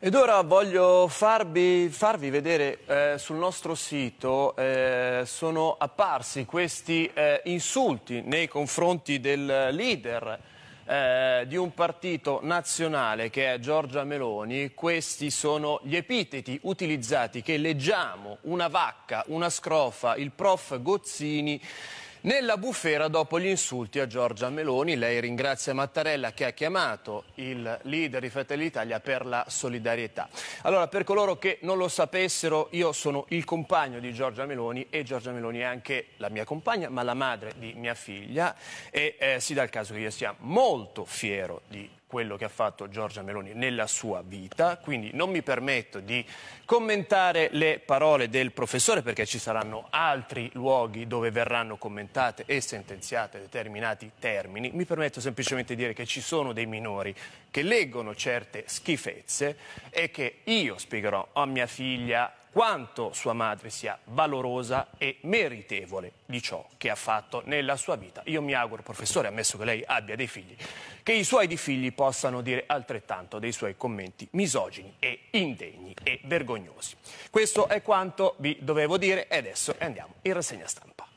Ed ora voglio farvi, farvi vedere eh, sul nostro sito eh, sono apparsi questi eh, insulti nei confronti del leader eh, di un partito nazionale che è Giorgia Meloni. Questi sono gli epiteti utilizzati che leggiamo, una vacca, una scrofa, il prof Gozzini nella bufera dopo gli insulti a Giorgia Meloni, lei ringrazia Mattarella che ha chiamato il leader di Fratelli d'Italia per la solidarietà. Allora, per coloro che non lo sapessero, io sono il compagno di Giorgia Meloni e Giorgia Meloni è anche la mia compagna, ma la madre di mia figlia e eh, si dà il caso che io sia molto fiero di quello che ha fatto Giorgia Meloni nella sua vita, quindi non mi permetto di commentare le parole del professore perché ci saranno altri luoghi dove verranno commentate e sentenziate determinati termini, mi permetto semplicemente di dire che ci sono dei minori che leggono certe schifezze e che io spiegherò a mia figlia, quanto sua madre sia valorosa e meritevole di ciò che ha fatto nella sua vita. Io mi auguro, professore, ammesso che lei abbia dei figli, che i suoi figli possano dire altrettanto dei suoi commenti misogini e indegni e vergognosi. Questo è quanto vi dovevo dire e adesso andiamo in rassegna stampa.